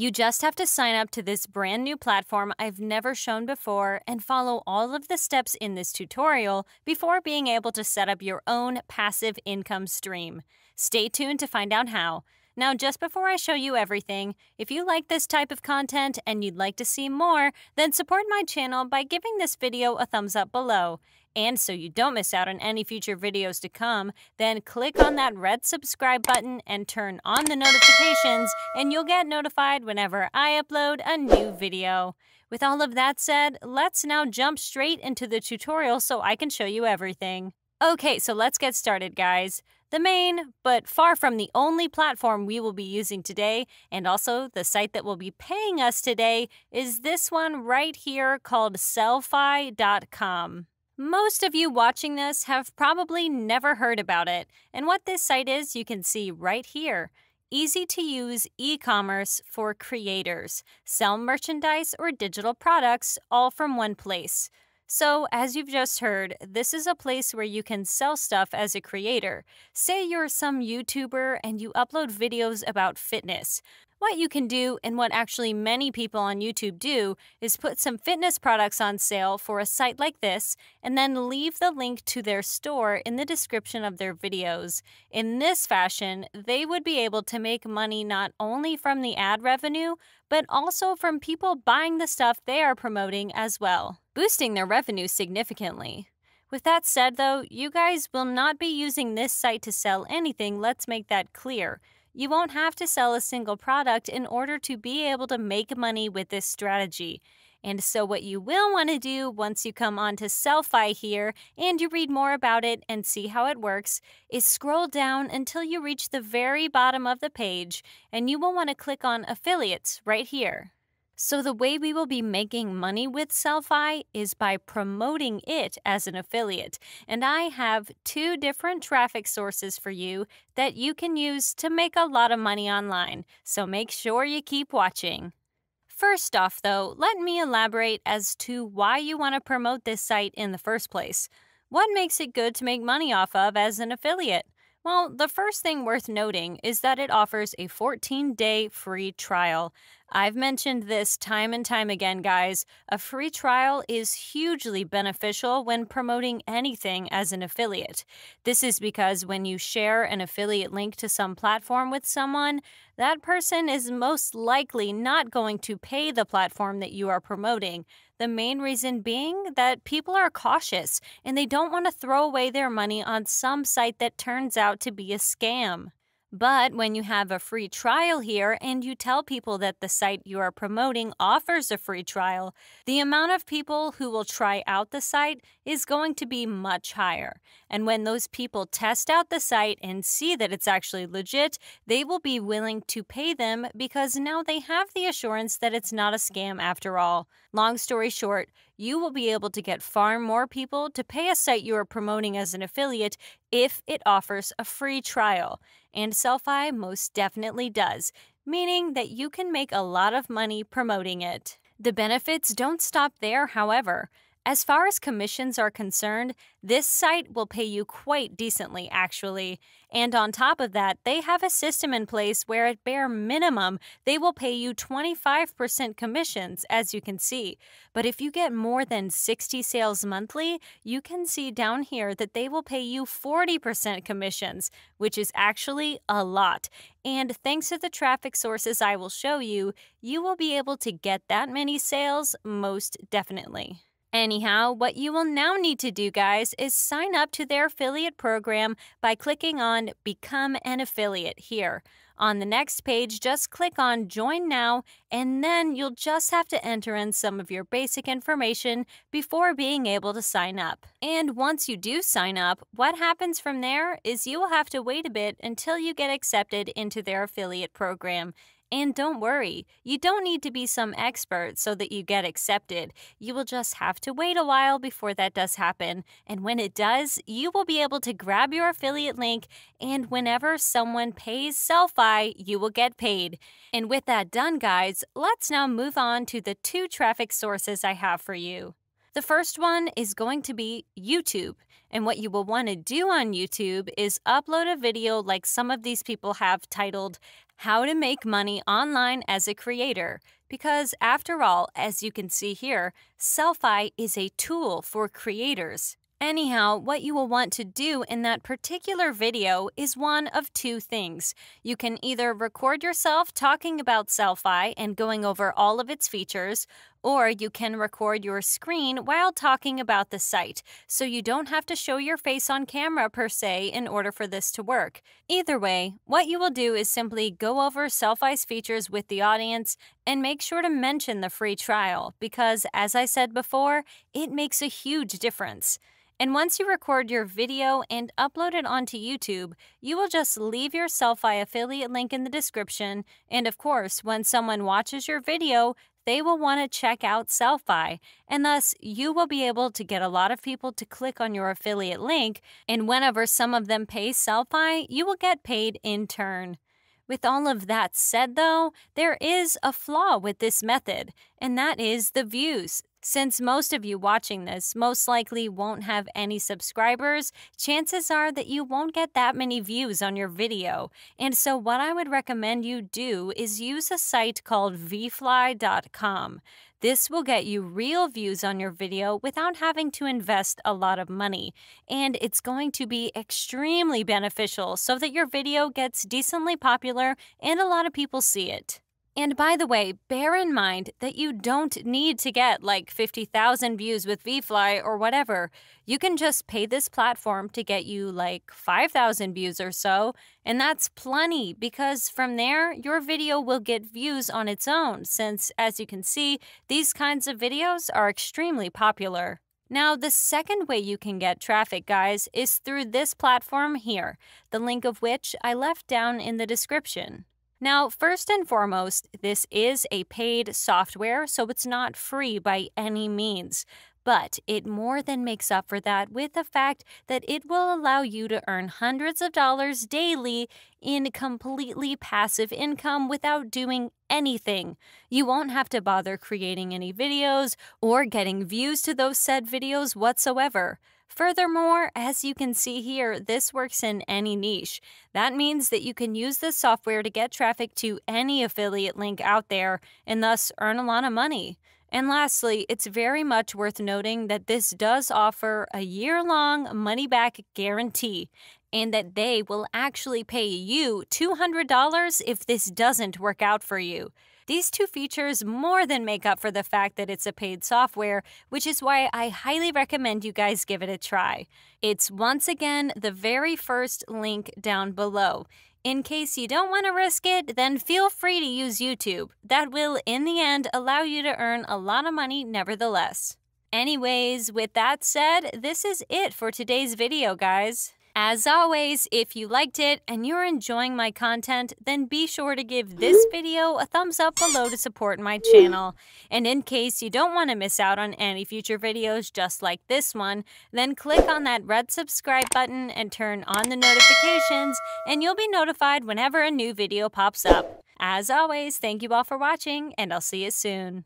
You just have to sign up to this brand new platform I've never shown before and follow all of the steps in this tutorial before being able to set up your own passive income stream. Stay tuned to find out how. Now, just before I show you everything, if you like this type of content and you'd like to see more, then support my channel by giving this video a thumbs up below. And so you don't miss out on any future videos to come, then click on that red subscribe button and turn on the notifications and you'll get notified whenever I upload a new video. With all of that said, let's now jump straight into the tutorial so I can show you everything. Okay, so let's get started, guys. The main, but far from the only platform we will be using today, and also the site that will be paying us today, is this one right here called selfie.com. Most of you watching this have probably never heard about it, and what this site is, you can see right here. Easy to use e commerce for creators. Sell merchandise or digital products all from one place. So, as you've just heard, this is a place where you can sell stuff as a creator. Say you're some YouTuber and you upload videos about fitness. What you can do, and what actually many people on YouTube do, is put some fitness products on sale for a site like this and then leave the link to their store in the description of their videos. In this fashion, they would be able to make money not only from the ad revenue, but also from people buying the stuff they are promoting as well boosting their revenue significantly. With that said, though, you guys will not be using this site to sell anything, let's make that clear. You won't have to sell a single product in order to be able to make money with this strategy. And so, what you will want to do once you come on to Selfie here and you read more about it and see how it works is scroll down until you reach the very bottom of the page, and you will want to click on Affiliates right here. So, the way we will be making money with SelfI is by promoting it as an affiliate. And I have two different traffic sources for you that you can use to make a lot of money online. So, make sure you keep watching. First off, though, let me elaborate as to why you want to promote this site in the first place. What makes it good to make money off of as an affiliate? Well, the first thing worth noting is that it offers a 14 day free trial. I've mentioned this time and time again, guys. A free trial is hugely beneficial when promoting anything as an affiliate. This is because when you share an affiliate link to some platform with someone, that person is most likely not going to pay the platform that you are promoting. The main reason being that people are cautious and they don't want to throw away their money on some site that turns out to be a scam. But when you have a free trial here and you tell people that the site you are promoting offers a free trial, the amount of people who will try out the site is going to be much higher. And when those people test out the site and see that it's actually legit, they will be willing to pay them because now they have the assurance that it's not a scam after all. Long story short, you will be able to get far more people to pay a site you are promoting as an affiliate if it offers a free trial. And SelfI most definitely does, meaning that you can make a lot of money promoting it. The benefits don't stop there, however. As far as commissions are concerned, this site will pay you quite decently, actually. And on top of that, they have a system in place where, at bare minimum, they will pay you 25% commissions, as you can see. But if you get more than 60 sales monthly, you can see down here that they will pay you 40% commissions, which is actually a lot. And thanks to the traffic sources I will show you, you will be able to get that many sales most definitely. Anyhow, what you will now need to do, guys, is sign up to their affiliate program by clicking on Become an Affiliate here. On the next page, just click on Join Now, and then you'll just have to enter in some of your basic information before being able to sign up. And once you do sign up, what happens from there is you will have to wait a bit until you get accepted into their affiliate program. And don't worry, you don't need to be some expert so that you get accepted. You will just have to wait a while before that does happen. And when it does, you will be able to grab your affiliate link, and whenever someone pays SelfI, you will get paid. And with that done, guys, let's now move on to the two traffic sources I have for you. The first one is going to be YouTube. And what you will want to do on YouTube is upload a video like some of these people have titled how to Make Money Online as a Creator. Because, after all, as you can see here, Selfie is a tool for creators. Anyhow, what you will want to do in that particular video is one of two things. You can either record yourself talking about Selfie and going over all of its features, or you can record your screen while talking about the site, so you don't have to show your face on camera per se in order for this to work. Either way, what you will do is simply go over Selfies features with the audience and make sure to mention the free trial because, as I said before, it makes a huge difference. And once you record your video and upload it onto YouTube, you will just leave your SelfI affiliate link in the description. And of course, when someone watches your video, they will want to check out Selfie, and thus you will be able to get a lot of people to click on your affiliate link. And whenever some of them pay Selfie, you will get paid in turn. With all of that said, though, there is a flaw with this method, and that is the views. Since most of you watching this most likely won't have any subscribers, chances are that you won't get that many views on your video. And so, what I would recommend you do is use a site called vfly.com. This will get you real views on your video without having to invest a lot of money. And it's going to be extremely beneficial so that your video gets decently popular and a lot of people see it. And by the way, bear in mind that you don't need to get like 50,000 views with VFly or whatever. You can just pay this platform to get you like 5,000 views or so, and that's plenty because from there, your video will get views on its own, since as you can see, these kinds of videos are extremely popular. Now, the second way you can get traffic, guys, is through this platform here, the link of which I left down in the description. Now, first and foremost, this is a paid software, so it's not free by any means. But it more than makes up for that with the fact that it will allow you to earn hundreds of dollars daily in completely passive income without doing anything. You won't have to bother creating any videos or getting views to those said videos whatsoever. Furthermore, as you can see here, this works in any niche. That means that you can use this software to get traffic to any affiliate link out there and thus earn a lot of money. And lastly, it's very much worth noting that this does offer a year long money back guarantee and that they will actually pay you $200 if this doesn't work out for you. These two features more than make up for the fact that it's a paid software, which is why I highly recommend you guys give it a try. It's once again the very first link down below. In case you don't want to risk it, then feel free to use YouTube. That will, in the end, allow you to earn a lot of money nevertheless. Anyways, with that said, this is it for today's video, guys. As always, if you liked it and you're enjoying my content, then be sure to give this video a thumbs up below to support my channel. And in case you don't want to miss out on any future videos just like this one, then click on that red subscribe button and turn on the notifications and you'll be notified whenever a new video pops up. As always, thank you all for watching and I'll see you soon.